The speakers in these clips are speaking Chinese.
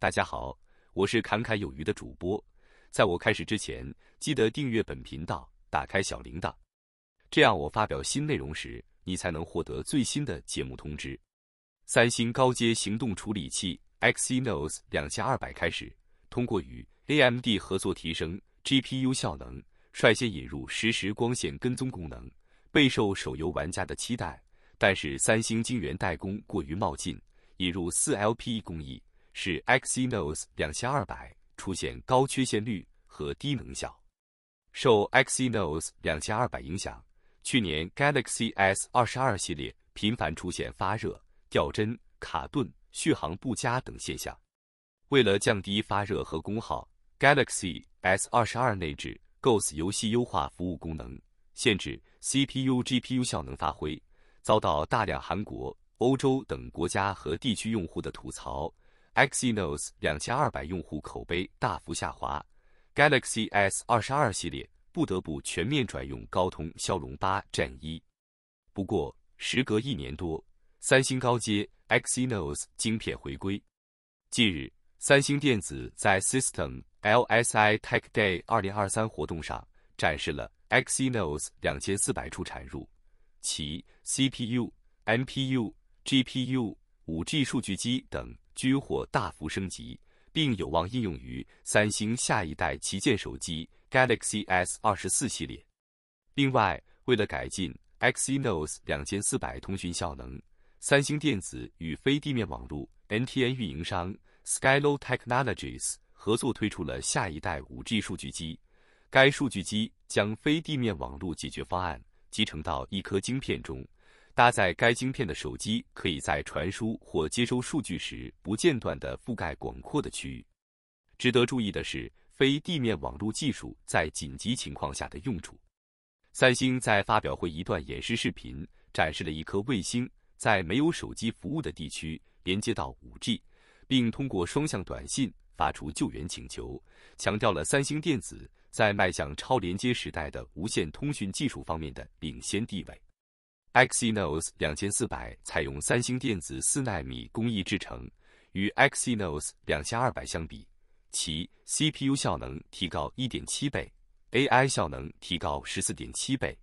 大家好，我是侃侃有余的主播。在我开始之前，记得订阅本频道，打开小铃铛，这样我发表新内容时，你才能获得最新的节目通知。三星高阶行动处理器 Exynos 两千二百开始，通过与 AMD 合作提升 GPU 效能，率先引入实时光线跟踪功能，备受手游玩家的期待。但是三星晶圆代工过于冒进，引入四 LP 工艺。是 Exynos 2200出现高缺陷率和低能效，受 Exynos 2200影响，去年 Galaxy S22 系列频繁出现发热、掉帧、卡顿、续航不佳等现象。为了降低发热和功耗，Galaxy S22 内置 Ghost 游戏优化服务功能，限制 CPU、GPU 效能发挥，遭到大量韩国、欧洲等国家和地区用户的吐槽。Exynos 两千二百用户口碑大幅下滑，Galaxy S 二十二系列不得不全面转用高通骁龙八 Gen 一。不过，时隔一年多，三星高阶 Exynos 芯片回归。近日，三星电子在 System LSI Tech Day 二零二三活动上展示了 Exynos 两千四百处产入，其 CPU、MPU、GPU、五 G 数据机等。军火大幅升级，并有望应用于三星下一代旗舰手机 Galaxy S 二十四系列。另外，为了改进 Exynos 两千四百通讯效能，三星电子与非地面网络 NTN 运营商 Skylo Technologies 合作推出了下一代 5G 数据机。该数据机将非地面网络解决方案集成到一颗晶片中。搭载该晶片的手机可以在传输或接收数据时不间断地覆盖广阔的区域。值得注意的是，非地面网络技术在紧急情况下的用处。三星在发表会一段演示视频，展示了一颗卫星在没有手机服务的地区连接到 5G，并通过双向短信发出救援请求，强调了三星电子在迈向超连接时代的无线通讯技术方面的领先地位。Exynos 2400采用三星电子四纳米工艺制成，与 Exynos 2200相比，其 CPU 效能提高1.7倍，AI 效能提高14.7倍。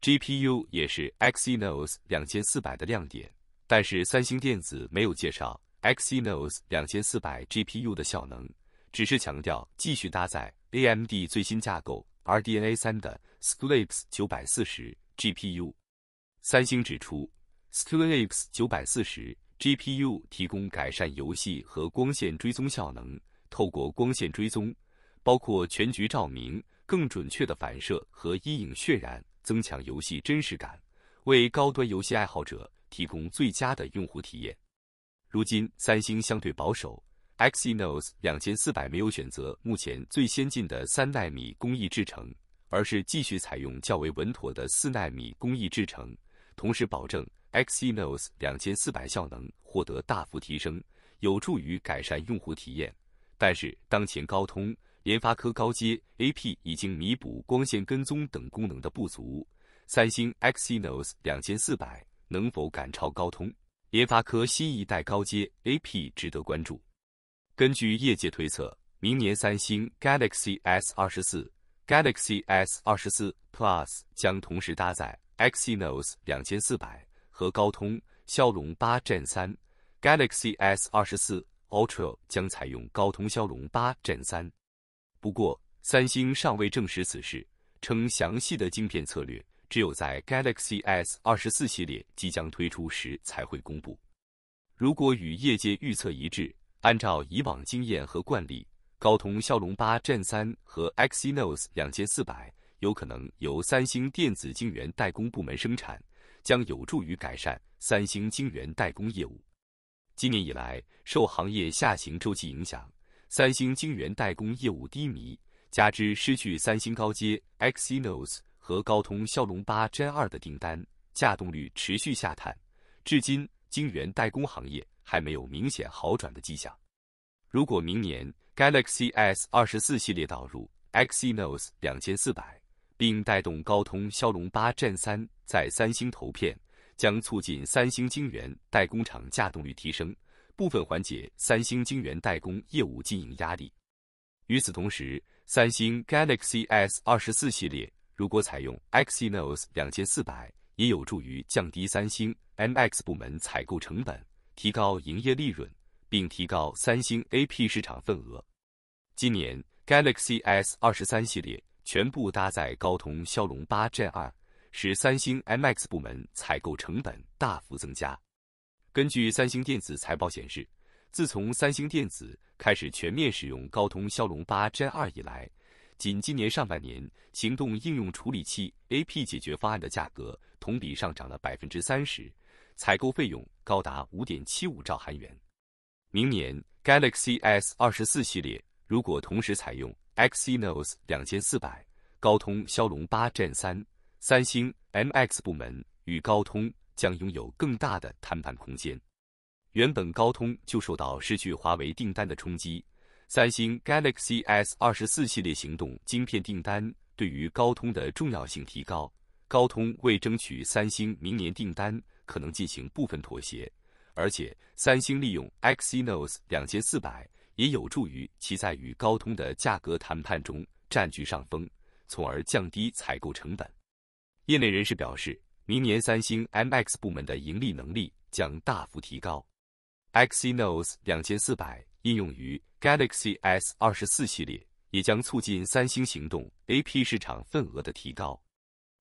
GPU 也是 Exynos 2400的亮点，但是三星电子没有介绍 Exynos 2400 GPU 的效能，只是强调继续搭载 AMD 最新架构 RDNA 3的 s c y l a k e 940 GPU。三星指出 s t u n X 九百四十 GPU 提供改善游戏和光线追踪效能。透过光线追踪，包括全局照明、更准确的反射和阴影渲染，增强游戏真实感，为高端游戏爱好者提供最佳的用户体验。如今，三星相对保守，Exynos 两千四百没有选择目前最先进的三纳米工艺制成，而是继续采用较为稳妥的四纳米工艺制成。同时保证 x e n o s 2400效能获得大幅提升，有助于改善用户体验。但是，当前高通、联发科高阶 AP 已经弥补光线跟踪等功能的不足，三星 x e n o s 2400能否赶超高通、联发科新一代高阶 AP，值得关注。根据业界推测，明年三星 Galaxy S 二十四、Galaxy S 二十四 Plus 将同时搭载。Exynos 2400和高通骁龙8 Gen 3，Galaxy S24 Ultra 将采用高通骁龙8 Gen 3。不过，三星尚未证实此事，称详细的镜片策略只有在 Galaxy S24 系列即将推出时才会公布。如果与业界预测一致，按照以往经验和惯例，高通骁龙8 Gen 3和 Exynos 2400。有可能由三星电子晶圆代工部门生产，将有助于改善三星晶圆代工业务。今年以来，受行业下行周期影响，三星晶圆代工业务低迷，加之失去三星高阶 Exynos 和高通骁龙八 Gen 二的订单，价动率持续下探。至今，晶圆代工行业还没有明显好转的迹象。如果明年 Galaxy S 二十四系列导入 Exynos 两千四百，并带动高通骁龙八 Gen 三在三星投片，将促进三星晶圆代工厂稼动率提升，部分缓解三星晶圆代工业务经营压力。与此同时，三星 Galaxy S 二十四系列如果采用 x y n o s 两千四百，也有助于降低三星 MX 部门采购成本，提高营业利润，并提高三星 AP 市场份额。今年 Galaxy S 二十三系列。全部搭载高通骁龙八 Gen 2，使三星 M X 部门采购成本大幅增加。根据三星电子财报显示，自从三星电子开始全面使用高通骁龙八 Gen 2以来，仅今年上半年，行动应用处理器 A P 解决方案的价格同比上涨了百分之三十，采购费用高达五点七五兆韩元。明年 Galaxy S 二十四系列如果同时采用。Xenos 两千四百，高通骁龙八 Gen 三，三星 M X 部门与高通将拥有更大的谈判空间。原本高通就受到失去华为订单的冲击，三星 Galaxy S 二十四系列行动晶片订单对于高通的重要性提高。高通为争取三星明年订单，可能进行部分妥协，而且三星利用 Xenos 两千四百。也有助于其在与高通的价格谈判中占据上风，从而降低采购成本。业内人士表示，明年三星 M X 部门的盈利能力将大幅提高。Exynos 2400应用于 Galaxy S 二十四系列，也将促进三星行动 A P 市场份额的提高。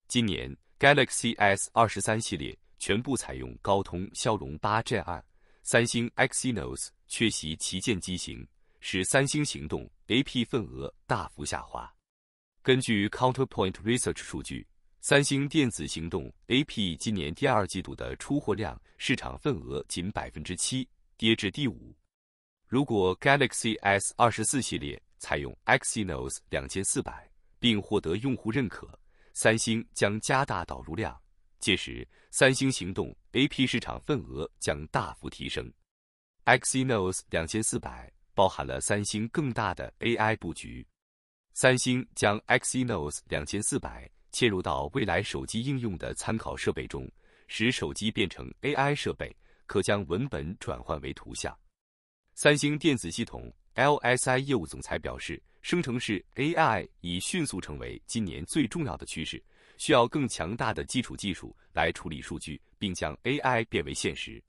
今年 Galaxy S 二十三系列全部采用高通骁龙八 Gen 二。三星 Exynos 缺席旗舰机型，使三星行动 A P 份额大幅下滑。根据 Counterpoint Research 数据，三星电子行动 A P 今年第二季度的出货量市场份额仅百分之七，跌至第五。如果 Galaxy S 二十四系列采用 Exynos 两千四百，并获得用户认可，三星将加大导入量。届时，三星行动 A P 市场份额将大幅提升。Exynos 两千四百包含了三星更大的 A I 布局。三星将 Exynos 两千四百嵌入到未来手机应用的参考设备中，使手机变成 A I 设备，可将文本转换为图像。三星电子系统 L S I 业务总裁表示，生成式 A I 已迅速成为今年最重要的趋势。需要更强大的基础技术来处理数据，并将 AI 变为现实。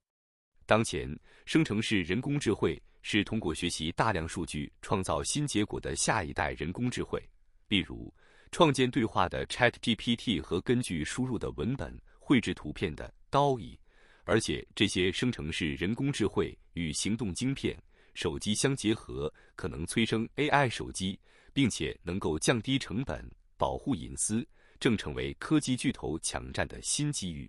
当前，生成式人工智能是通过学习大量数据创造新结果的下一代人工智能，例如创建对话的 ChatGPT 和根据输入的文本绘制图片的 DALL-E。而且，这些生成式人工智能与行动晶片、手机相结合，可能催生 AI 手机，并且能够降低成本、保护隐私。正成为科技巨头抢占的新机遇。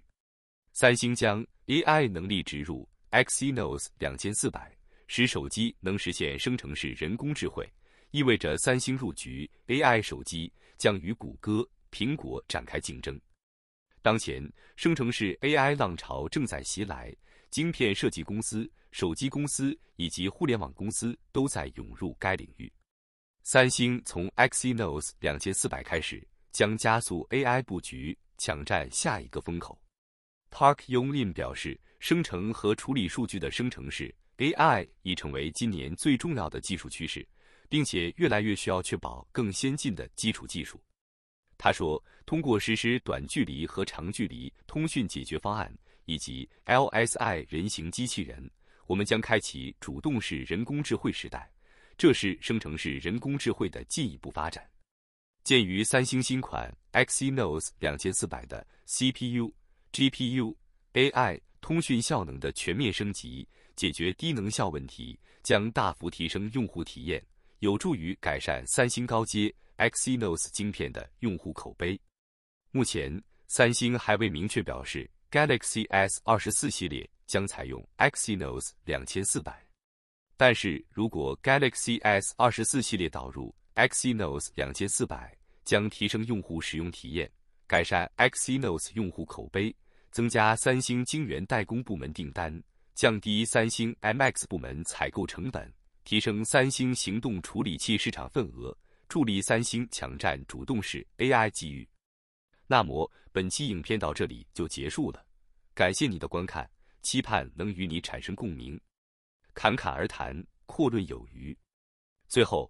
三星将 AI 能力植入 Exynos 两千四百，使手机能实现生成式人工智慧，意味着三星入局 AI 手机将与谷歌、苹果展开竞争。当前生成式 AI 浪潮正在袭来，晶片设计公司、手机公司以及互联网公司都在涌入该领域。三星从 Exynos 两千四百开始。将加速 AI 布局，抢占下一个风口。Park y o n g l i n 表示，生成和处理数据的生成式 AI 已成为今年最重要的技术趋势，并且越来越需要确保更先进的基础技术。他说：“通过实施短距离和长距离通讯解决方案以及 LSI 人形机器人，我们将开启主动式人工智慧时代，这是生成式人工智慧的进一步发展。”鉴于三星新款 Exynos 2400的 CPU、GPU、AI 通讯效能的全面升级，解决低能效问题，将大幅提升用户体验，有助于改善三星高阶 Exynos 芯片的用户口碑。目前，三星还未明确表示 Galaxy S 二十四系列将采用 Exynos 2400，但是如果 Galaxy S 二十四系列导入，Exynos 2400将提升用户使用体验，改善 Exynos 用户口碑，增加三星晶圆代工部门订单，降低三星 Mx 部门采购成本，提升三星行动处理器市场份额，助力三星抢占主动式 AI 机遇。那么本期影片到这里就结束了，感谢你的观看，期盼能与你产生共鸣。侃侃而谈，阔论有余。最后。